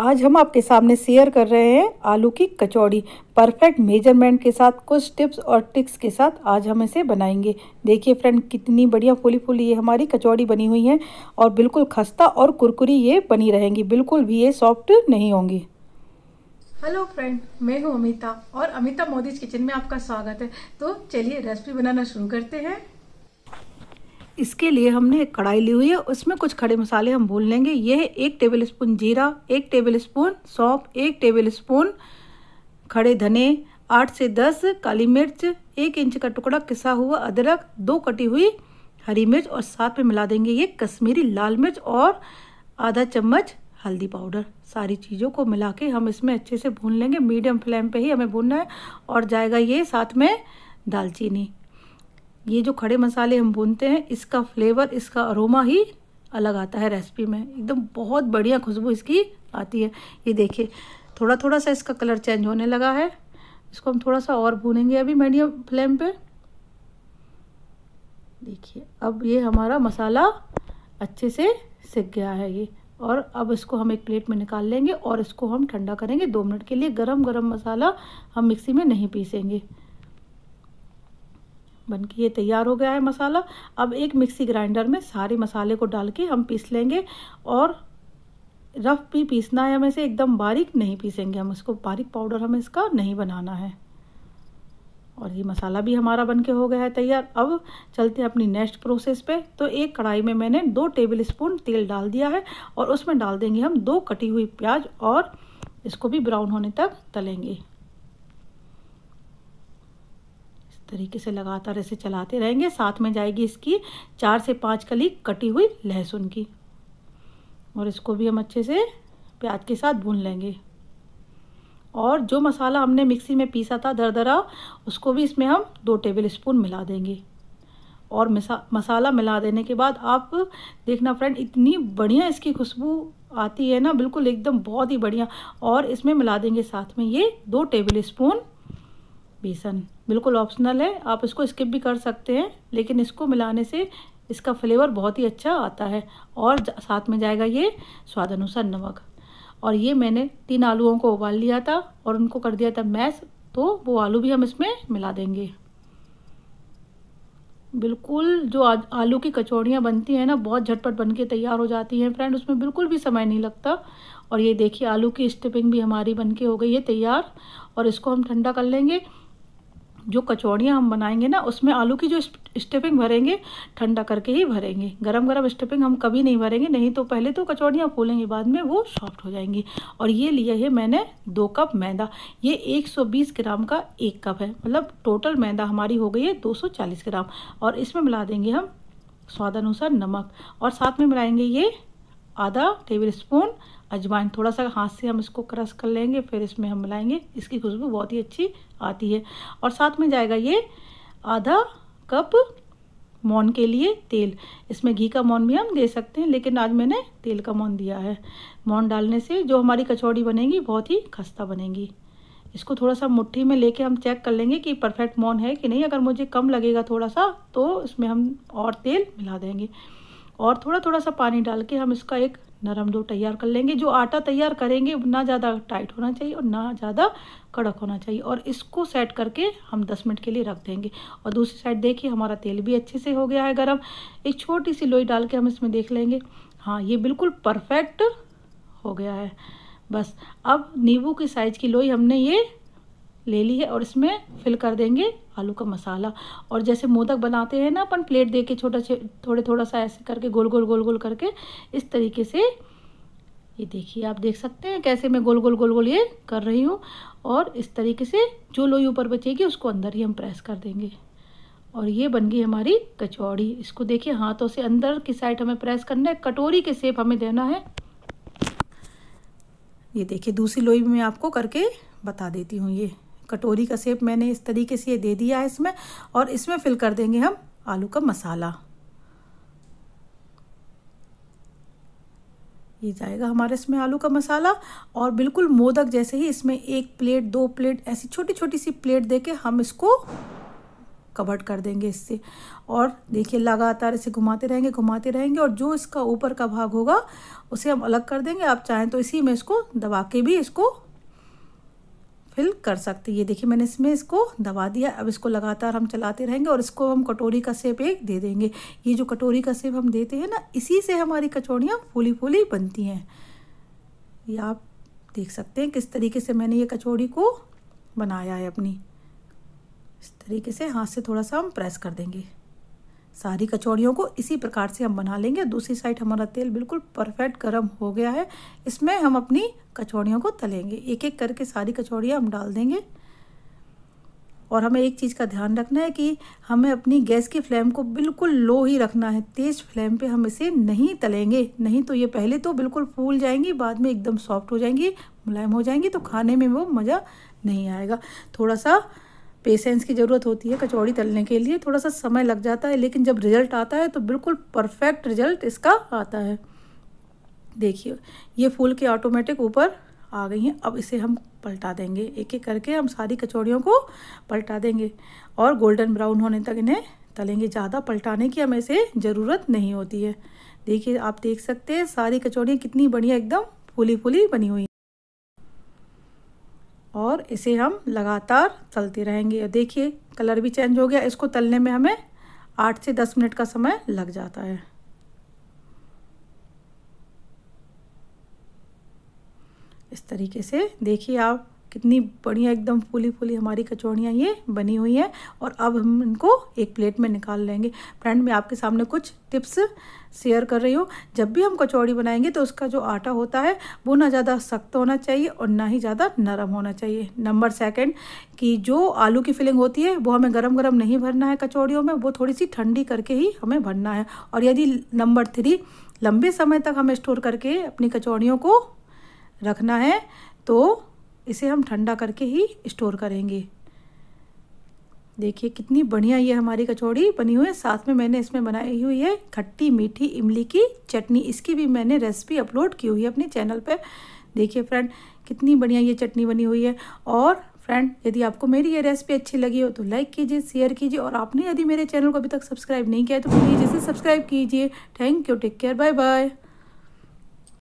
आज हम आपके सामने शेयर कर रहे हैं आलू की कचौड़ी परफेक्ट मेजरमेंट के साथ कुछ टिप्स और ट्रिक्स के साथ आज हम इसे बनाएंगे देखिए फ्रेंड कितनी बढ़िया फूली फूली ये हमारी कचौड़ी बनी हुई है और बिल्कुल खस्ता और कुरकुरी ये बनी रहेंगी बिल्कुल भी ये सॉफ्ट नहीं होंगी हेलो फ्रेंड मैं हूँ अमिता और अमिता मोदी किचन में आपका स्वागत है तो चलिए रेसिपी बनाना शुरू करते हैं इसके लिए हमने एक कढ़ाई ली हुई है उसमें कुछ खड़े मसाले हम भून लेंगे यह एक टेबल स्पून जीरा एक टेबल स्पून सौंप एक टेबल स्पून खड़े धने आठ से दस काली मिर्च एक इंच का टुकड़ा किसा हुआ अदरक दो कटी हुई हरी मिर्च और साथ में मिला देंगे ये कश्मीरी लाल मिर्च और आधा चम्मच हल्दी पाउडर सारी चीज़ों को मिला के हम इसमें अच्छे से भून लेंगे मीडियम फ्लेम पे ही हमें भूनना है और जाएगा ये साथ में दालचीनी ये जो खड़े मसाले हम भूनते हैं इसका फ्लेवर इसका अरोमा ही अलग आता है रेसिपी में एकदम बहुत बढ़िया खुशबू इसकी आती है ये देखिए थोड़ा थोड़ा सा इसका कलर चेंज होने लगा है इसको हम थोड़ा सा और भूनेंगे अभी मीडियम फ्लेम पे देखिए अब ये हमारा मसाला अच्छे से सिक गया है ये और अब इसको हम एक प्लेट में निकाल लेंगे और इसको हम ठंडा करेंगे दो मिनट के लिए गरम गरम मसाला हम मिक्सी में नहीं पीसेंगे बन के ये तैयार हो गया है मसाला अब एक मिक्सी ग्राइंडर में सारे मसाले को डाल के हम पीस लेंगे और रफ भी पीसना है हमें से एकदम बारीक नहीं पीसेंगे हम इसको बारीक पाउडर हमें इसका नहीं बनाना है और ये मसाला भी हमारा बनके हो गया है तैयार अब चलते हैं अपनी नेक्स्ट प्रोसेस पे तो एक कढ़ाई में मैंने दो टेबल स्पून तेल डाल दिया है और उसमें डाल देंगे हम दो कटी हुई प्याज और इसको भी ब्राउन होने तक तलेंगे तरीके से लगातार ऐसे चलाते रहेंगे साथ में जाएगी इसकी चार से पाँच कली कटी हुई लहसुन की और इसको भी हम अच्छे से प्याज के साथ भून लेंगे और जो मसाला हमने मिक्सी में पीसा था दरदरा उसको भी इसमें हम दो टेबल स्पून मिला देंगे और मसाला मिला देने के बाद आप देखना फ्रेंड इतनी बढ़िया इसकी खुशबू आती है ना बिल्कुल एकदम बहुत ही बढ़िया और इसमें मिला देंगे साथ में ये दो टेबल स्पून बेसन बिल्कुल ऑप्शनल है आप इसको स्किप भी कर सकते हैं लेकिन इसको मिलाने से इसका फ्लेवर बहुत ही अच्छा आता है और साथ में जाएगा ये स्वाद अनुसार नमक और ये मैंने तीन आलूओं को उबाल लिया था और उनको कर दिया था मैश तो वो आलू भी हम इसमें मिला देंगे बिल्कुल जो आलू की कचौड़ियाँ बनती हैं ना बहुत झटपट बन के तैयार हो जाती हैं फ्रेंड उसमें बिल्कुल भी समय नहीं लगता और ये देखिए आलू की स्टिपिंग भी हमारी बन के हो गई है तैयार और इसको हम ठंडा कर लेंगे जो कचौड़ियाँ हम बनाएंगे ना उसमें आलू की जो स्टफिंग भरेंगे ठंडा करके ही भरेंगे गरम गरम स्टफिंग हम कभी नहीं भरेंगे नहीं तो पहले तो कचौड़ियाँ फूलेंगे बाद में वो सॉफ्ट हो जाएंगी और ये लिया है मैंने दो कप मैदा ये 120 ग्राम का एक कप है मतलब टोटल मैदा हमारी हो गई है 240 ग्राम और इसमें मिला देंगे हम स्वाद अनुसार नमक और साथ में मिलाएंगे ये आधा टेबल स्पून अजवाइन थोड़ा सा हाथ से हम इसको क्रश कर लेंगे फिर इसमें हम मिलाएंगे इसकी खुशबू बहुत ही अच्छी आती है और साथ में जाएगा ये आधा कप मौन के लिए तेल इसमें घी का मौन भी हम दे सकते हैं लेकिन आज मैंने तेल का मौन दिया है मौन डालने से जो हमारी कचौड़ी बनेगी बहुत ही खस्ता बनेगी इसको थोड़ा सा मुट्ठी में लेके हम चेक कर लेंगे कि परफेक्ट मौन है कि नहीं अगर मुझे कम लगेगा थोड़ा सा तो इसमें हम और तेल मिला देंगे और थोड़ा थोड़ा सा पानी डाल के हम इसका एक नरम डो तैयार कर लेंगे जो आटा तैयार करेंगे ना ज़्यादा टाइट होना चाहिए और ना ज़्यादा कड़क होना चाहिए और इसको सेट करके हम 10 मिनट के लिए रख देंगे और दूसरी साइड देखिए हमारा तेल भी अच्छे से हो गया है गर्म एक छोटी सी लोई डाल के हम इसमें देख लेंगे हाँ ये बिल्कुल परफेक्ट हो गया है बस अब नींबू की साइज़ की लोई हमने ये ले ली है और इसमें फिल कर देंगे आलू का मसाला और जैसे मोदक बनाते हैं ना अपन प्लेट दे के छोटा थोड़े थोड़ा सा ऐसे करके गोल गोल गोल गोल करके इस तरीके से ये देखिए आप देख सकते हैं कैसे मैं गोल गोल गोल गोल ये कर रही हूँ और इस तरीके से जो लोई ऊपर बचेगी उसको अंदर ही हम प्रेस कर देंगे और ये बन गई हमारी कचौड़ी इसको देखिए हाथों से अंदर की साइड हमें प्रेस करना है कटोरी के सेप हमें देना है ये देखिए दूसरी लोई में आपको करके बता देती हूँ ये कटोरी का सेप मैंने इस तरीके से ये दे दिया है इसमें और इसमें फिल कर देंगे हम आलू का मसाला ये जाएगा हमारे इसमें आलू का मसाला और बिल्कुल मोदक जैसे ही इसमें एक प्लेट दो प्लेट ऐसी छोटी छोटी सी प्लेट दे के हम इसको कवर्ड कर देंगे इससे और देखिए लगातार इसे घुमाते रहेंगे घुमाते रहेंगे और जो इसका ऊपर का भाग होगा उसे हम अलग कर देंगे आप चाहें तो इसी में इसको दबा के भी इसको फिल कर सकते ये देखिए मैंने इसमें इसको दबा दिया अब इसको लगातार हम चलाते रहेंगे और इसको हम कटोरी का सेप एक दे देंगे ये जो कटोरी का सेप हम देते हैं ना इसी से हमारी कचौड़ियाँ फूली फूली बनती हैं ये आप देख सकते हैं किस तरीके से मैंने ये कचौड़ी को बनाया है अपनी इस तरीके से हाथ से थोड़ा सा हम प्रेस कर देंगे सारी कचौड़ियों को इसी प्रकार से हम बना लेंगे दूसरी साइड हमारा तेल बिल्कुल परफेक्ट गर्म हो गया है इसमें हम अपनी कचौड़ियों को तलेंगे एक एक करके सारी कचौड़ियाँ हम डाल देंगे और हमें एक चीज़ का ध्यान रखना है कि हमें अपनी गैस की फ्लेम को बिल्कुल लो ही रखना है तेज़ फ्लेम पे हम इसे नहीं तलेंगे नहीं तो ये पहले तो बिल्कुल फूल जाएंगी बाद में एकदम सॉफ्ट हो जाएंगी मुलायम हो जाएंगी तो खाने में वो मज़ा नहीं आएगा थोड़ा सा पेशेंस की ज़रूरत होती है कचौड़ी तलने के लिए थोड़ा सा समय लग जाता है लेकिन जब रिज़ल्ट आता है तो बिल्कुल परफेक्ट रिज़ल्ट इसका आता है देखिए ये फूल के ऑटोमेटिक ऊपर आ गई हैं अब इसे हम पलटा देंगे एक एक करके हम सारी कचौड़ियों को पलटा देंगे और गोल्डन ब्राउन होने तक इन्हें तलेंगे ज़्यादा पलटाने की हमें इसे ज़रूरत नहीं होती है देखिए आप देख सकते हैं सारी कचौड़ियाँ कितनी बढ़िया एकदम फूली फूली बनी हुई और इसे हम लगातार तलते रहेंगे और देखिए कलर भी चेंज हो गया इसको तलने में हमें आठ से दस मिनट का समय लग जाता है इस तरीके से देखिए आप कितनी बढ़िया एकदम फूली फूली हमारी कचौड़ियाँ ये बनी हुई हैं और अब हम इनको एक प्लेट में निकाल लेंगे फ्रेंड मैं आपके सामने कुछ टिप्स शेयर कर रही हूँ जब भी हम कचौड़ी बनाएंगे तो उसका जो आटा होता है वो ना ज़्यादा सख्त होना चाहिए और ना ही ज़्यादा नरम होना चाहिए नंबर सेकंड कि जो आलू की फिलिंग होती है वो हमें गरम गरम नहीं भरना है कचौड़ियों में वो थोड़ी सी ठंडी करके ही हमें भरना है और यदि नंबर थ्री लंबे समय तक हमें स्टोर करके अपनी कचौड़ियों को रखना है तो इसे हम ठंडा करके ही स्टोर करेंगे देखिए कितनी बढ़िया ये हमारी कचौड़ी बनी हुई है साथ में मैंने इसमें बनाई हुई है खट्टी मीठी इमली की चटनी इसकी भी मैंने रेसिपी अपलोड की हुई है अपने चैनल पे देखिए फ्रेंड कितनी बढ़िया ये चटनी बनी हुई है और फ्रेंड यदि आपको मेरी ये रेसिपी अच्छी लगी हो तो लाइक कीजिए शेयर कीजिए और आपने यदि मेरे चैनल को अभी तक सब्सक्राइब नहीं किया है तो प्लीज़ इसे सब्सक्राइब कीजिए thank you take care bye bye